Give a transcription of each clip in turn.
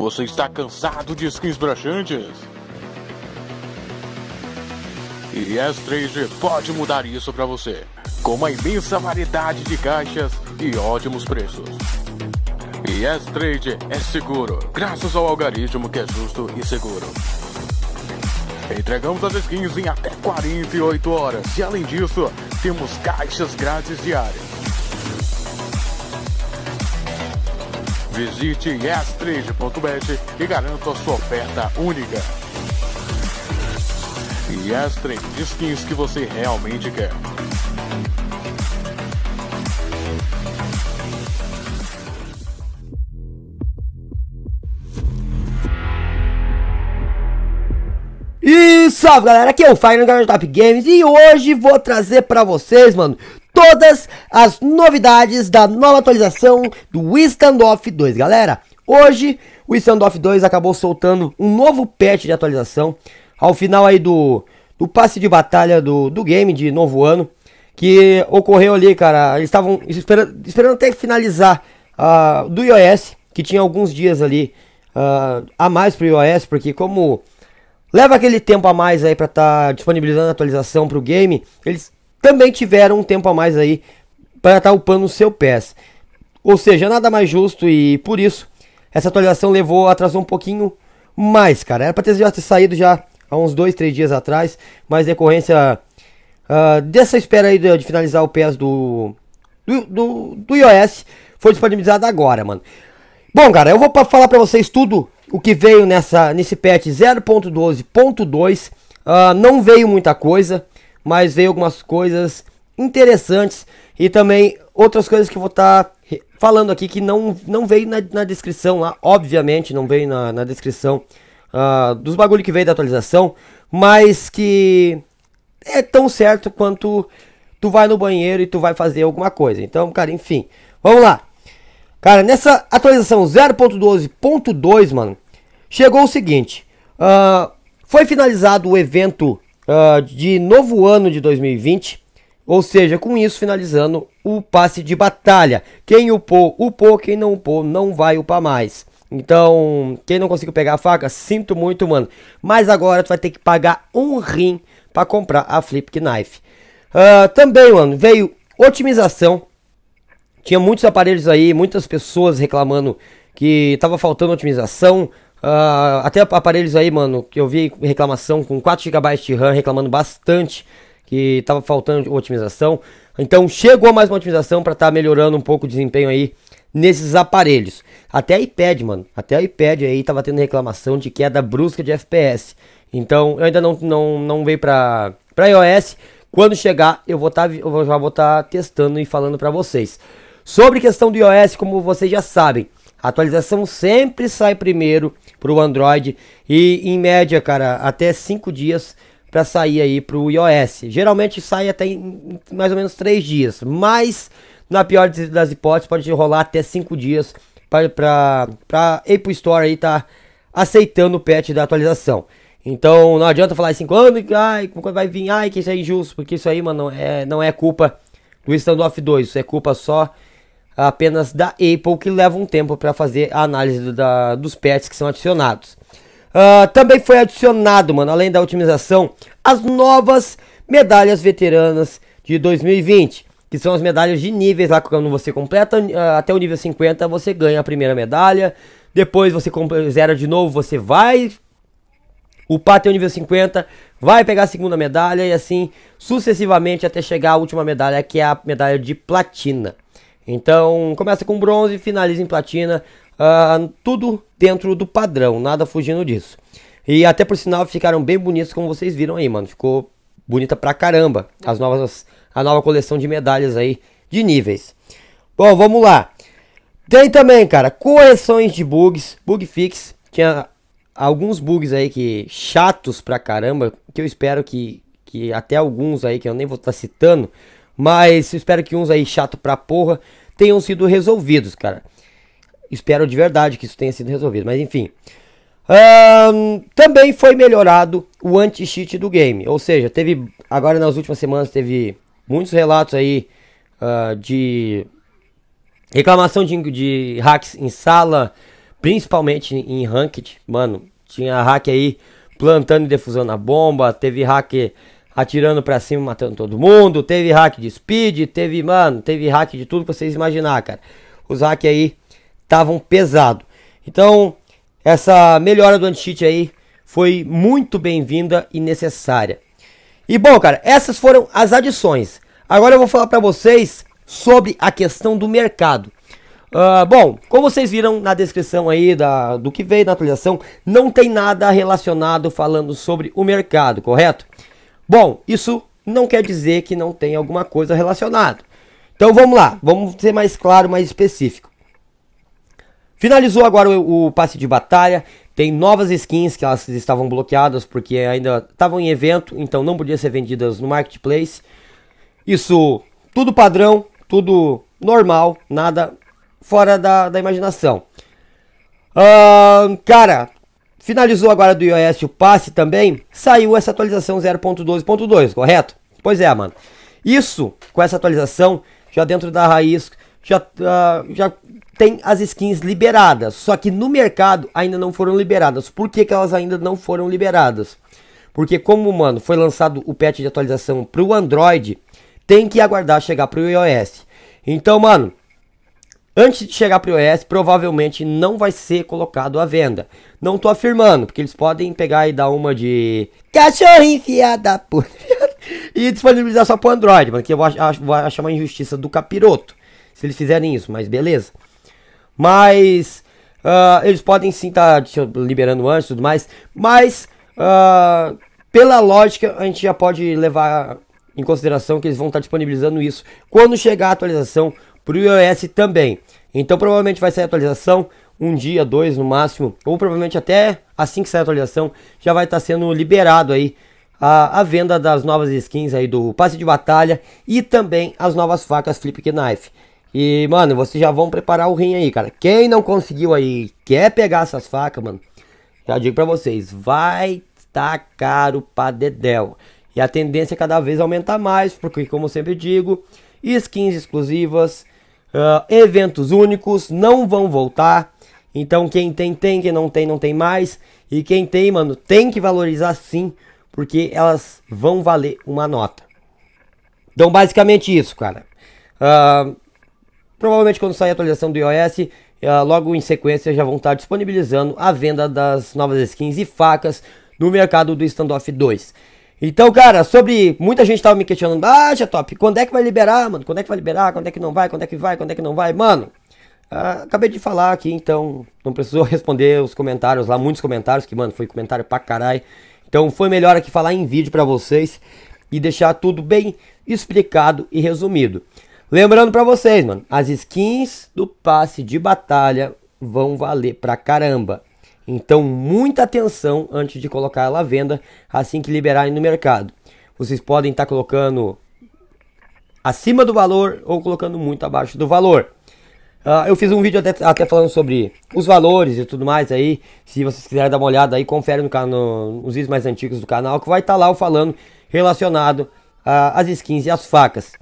Você está cansado de skins broxantes? E S3G pode mudar isso para você, com uma imensa variedade de caixas e ótimos preços. E S3G é seguro, graças ao algoritmo que é justo e seguro. Entregamos as skins em até 48 horas e além disso, temos caixas grátis diárias. Visite yes3.bet e garanta sua oferta única. Yes 3 skins que você realmente quer. E salve galera, aqui é o Final Garage Top Games e hoje vou trazer para vocês, mano, todas as novidades da nova atualização do Standoff 2, galera. Hoje o Standoff 2 acabou soltando um novo patch de atualização ao final aí do, do passe de batalha do, do game de novo ano que ocorreu ali, cara. Eles estavam esperando, esperando até finalizar uh, do iOS, que tinha alguns dias ali uh, a mais para o iOS, porque como leva aquele tempo a mais aí para estar tá disponibilizando a atualização para o game, eles também tiveram um tempo a mais aí para estar tá upando o seu PES. Ou seja, nada mais justo e por isso essa atualização levou, atrasou um pouquinho mais, cara. Era para ter já ter saído já há uns dois, três dias atrás, mas decorrência uh, dessa espera aí de, de, finalizar o PES do, do, do, do iOS, foi disponibilizada agora, mano. Bom, cara, eu vou pra falar para vocês tudo o que veio nessa nesse patch 0.12.2. Uh, ah, não veio muita coisa, mas veio algumas coisas interessantes e também outras coisas que eu vou estar tá falando aqui que não, não veio na, na descrição lá, obviamente não veio na, na descrição uh, dos bagulho que veio da atualização, mas que é tão certo quanto tu vai no banheiro e tu vai fazer alguma coisa. Então, cara, enfim, vamos lá. Cara, nessa atualização 0.12.2, mano, chegou o seguinte: uh, foi finalizado o evento uh, de novo ano de 2020. Ou seja, com isso finalizando o passe de batalha. Quem upou, upou. Quem não upou, não vai upar mais. Então, quem não conseguiu pegar a faca, sinto muito, mano. Mas agora tu vai ter que pagar um rim para comprar a Flip Knife. Uh, também, mano, veio otimização. Tinha muitos aparelhos aí, muitas pessoas reclamando que tava faltando otimização. Uh, até aparelhos aí, mano, que eu vi reclamação com 4 GB de RAM, reclamando bastante que tava faltando otimização. Então chegou mais uma otimização para estar tá melhorando um pouco o desempenho aí nesses aparelhos. Até iPad, mano, até iPad aí tava tendo reclamação de queda brusca de FPS. Então eu ainda não não não veio para para iOS. Quando chegar, eu vou tá, eu já vou estar tá testando e falando para vocês. Sobre questão do iOS, como vocês já sabem, a atualização sempre sai primeiro para o Android e em média, cara, até 5 dias para sair aí para o iOS. Geralmente sai até mais ou menos 3 dias, mas na pior das hipóteses pode rolar até 5 dias para para Apple Store aí tá aceitando o patch da atualização. Então não adianta falar assim, quando, ai, quando vai vir, ai, que isso é injusto, porque isso aí, mano, é, não é culpa do Standoff 2, isso é culpa só apenas da Apple que leva um tempo para fazer a análise do, da, dos patches que são adicionados. Uh, também foi adicionado, mano, além da otimização, as novas medalhas veteranas de 2020, que são as medalhas de níveis lá quando você completa uh, até o nível 50 você ganha a primeira medalha, depois você zera de novo, você vai upar até o nível 50, vai pegar a segunda medalha e assim sucessivamente até chegar à última medalha que é a medalha de platina. Então começa com bronze, finaliza em platina, uh, tudo dentro do padrão, nada fugindo disso. E até por sinal ficaram bem bonitos como vocês viram aí, mano. Ficou bonita pra caramba as novas, a nova coleção de medalhas aí de níveis. Bom, vamos lá. Tem também, cara, correções de bugs, bug fix. Tinha alguns bugs aí que chatos pra caramba, que eu espero que, que até alguns aí que eu nem vou estar tá citando, mas espero que uns aí chato pra porra tenham sido resolvidos, cara. Espero de verdade que isso tenha sido resolvido, mas enfim. Um, também foi melhorado o anti-cheat do game. Ou seja, teve. Agora nas últimas semanas teve muitos relatos aí uh, de reclamação de, de hacks em sala, principalmente em ranked. Mano, tinha hack aí plantando e defusando a bomba, teve hack atirando pra cima, matando todo mundo. Teve hack de speed, teve, mano, teve hack de tudo que vocês imaginar, cara. Os hacks aí estavam pesado. Então, essa melhora do anti-cheat aí foi muito bem-vinda e necessária. E bom, cara, essas foram as adições. Agora eu vou falar para vocês sobre a questão do mercado. Uh, bom, como vocês viram na descrição aí da, do que veio na atualização, não tem nada relacionado falando sobre o mercado, correto? Bom, isso não quer dizer que não tem alguma coisa relacionada. Então vamos lá, vamos ser mais claro, mais específico. Finalizou agora o, o passe de batalha. Tem novas skins que elas estavam bloqueadas porque ainda estavam em evento, então não podiam ser vendidas no marketplace. Isso tudo padrão, tudo normal, nada fora da, da imaginação. Uh, cara, Finalizou agora do iOS o passe também, saiu essa atualização 0.12.2, correto? Pois é, mano. Isso, com essa atualização, já dentro da raiz, já, uh, já tem as skins liberadas. Só que no mercado ainda não foram liberadas. Por que, que elas ainda não foram liberadas? Porque como, mano, foi lançado o patch de atualização para o Android, tem que aguardar chegar para o iOS. Então, mano, antes de chegar para o iOS, provavelmente não vai ser colocado à venda. Não tô afirmando, porque eles podem pegar e dar uma de cachorro enfiada e disponibilizar só para Android, porque eu vou, vou achar uma injustiça do capiroto se eles fizerem isso, mas beleza. Mas uh, eles podem sim estar tá, liberando antes e tudo mais, mas uh, pela lógica a gente já pode levar em consideração que eles vão estar tá disponibilizando isso quando chegar a atualização para o iOS também. Então provavelmente vai sair atualização, um dia, dois no máximo, ou provavelmente até assim que sair a atualização, já vai estar tá sendo liberado aí a, a, venda das novas skins aí do passe de batalha e também as novas facas Flip Knife. E, mano, vocês já vão preparar o rim aí, cara. Quem não conseguiu aí, quer pegar essas facas, mano, já digo pra vocês, vai tá caro pra dedéu. E a tendência é cada vez aumentar mais, porque, como sempre digo, skins exclusivas, Uh, eventos únicos não vão voltar. Então quem tem, tem, quem não tem, não tem mais. E quem tem, mano, tem que valorizar sim, porque elas vão valer uma nota. Então basicamente isso, cara. Uh, provavelmente quando sair a atualização do iOS, uh, logo em sequência já vão estar disponibilizando a venda das novas skins e facas no mercado do Standoff 2. Então, cara, sobre. Muita gente tava me questionando. Ah, já top, quando é que vai liberar, mano? Quando é que vai liberar? Quando é que não vai? Quando é que vai? Quando é que não vai? Mano, ah, acabei de falar aqui, então não precisou responder os comentários lá, muitos comentários, que, mano, foi comentário pra caralho. Então foi melhor aqui falar em vídeo para vocês e deixar tudo bem explicado e resumido. Lembrando para vocês, mano, as skins do passe de batalha vão valer pra caramba. Então, muita atenção antes de colocar ela à venda assim que liberarem no mercado. Vocês podem estar tá colocando acima do valor ou colocando muito abaixo do valor. Uh, eu fiz um vídeo até, até falando sobre os valores e tudo mais aí. Se vocês quiserem dar uma olhada aí, confere no, canal nos vídeos mais antigos do canal que vai estar tá lá eu falando relacionado ah, às skins e às facas.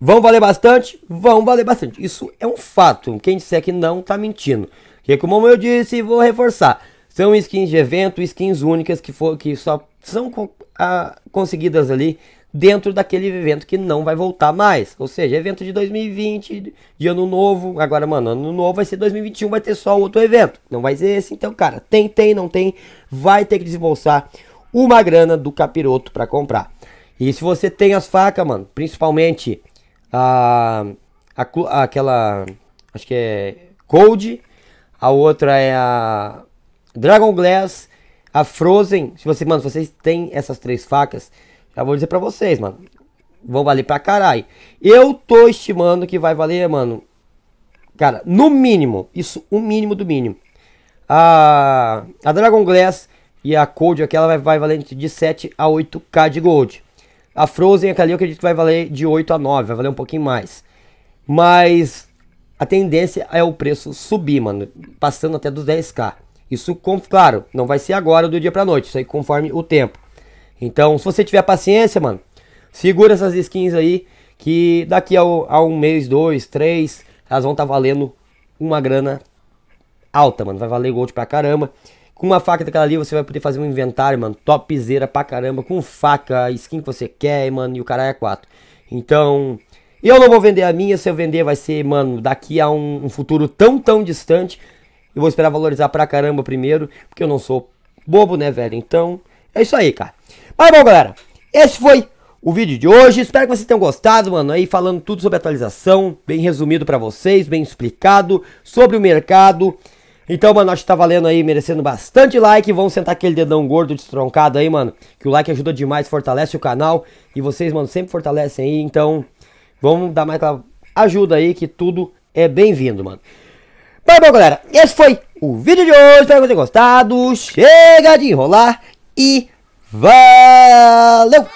Vão valer bastante? Vão valer bastante. Isso é um fato. Quem disser que não, tá mentindo. E como eu disse, vou reforçar. São skins de evento, skins únicas que, for, que só são a, conseguidas ali dentro daquele evento que não vai voltar mais. Ou seja, evento de 2020, de ano novo. Agora, mano, ano novo vai ser 2021, vai ter só outro evento. Não vai ser esse. Então, cara, tem, tem, não tem. Vai ter que desembolsar uma grana do capiroto para comprar. E se você tem as facas, mano, principalmente a, a aquela. Acho que é Cold a outra é a Dragon Glass, a Frozen. Se você, mano, se vocês têm essas três facas, já vou dizer pra vocês, mano. Vão valer pra caralho. Eu tô estimando que vai valer, mano. Cara, no mínimo, isso, o mínimo do mínimo. A, a Dragon Glass e a Cold, aquela vai, vai valer de 7 a 8k de gold. A Frozen, aquela ali, eu acredito que vai valer de 8 a 9, vai valer um pouquinho mais. Mas a tendência é o preço subir, mano, passando até dos 10k. Isso, claro, não vai ser agora do dia para noite, isso aí conforme o tempo. Então, se você tiver paciência, mano, segura essas skins aí que daqui a, a um mês, dois, três, elas vão estar tá valendo uma grana alta, mano. Vai valer gold pra caramba. Com uma faca daquela ali, você vai poder fazer um inventário, mano, topzera pra caramba, com faca, skin que você quer, mano, e o cara é 4. Então, eu não vou vender a minha, se eu vender vai ser, mano, daqui a um, um futuro tão, tão distante. Eu vou esperar valorizar pra caramba primeiro, porque eu não sou bobo, né, velho? Então, é isso aí, cara. Mas bom, galera, esse foi o vídeo de hoje. Espero que vocês tenham gostado, mano, aí falando tudo sobre atualização, bem resumido para vocês, bem explicado sobre o mercado. Então, mano, acho que tá valendo aí, merecendo bastante like. Vamos sentar aquele dedão gordo destroncado aí, mano, que o like ajuda demais, fortalece o canal e vocês, mano, sempre fortalecem aí. Então, Vamos dar mais aquela ajuda aí que tudo é bem-vindo, mano. Mas bom, galera, esse foi o vídeo de hoje. Espero que tenham gostado. Chega de enrolar e valeu!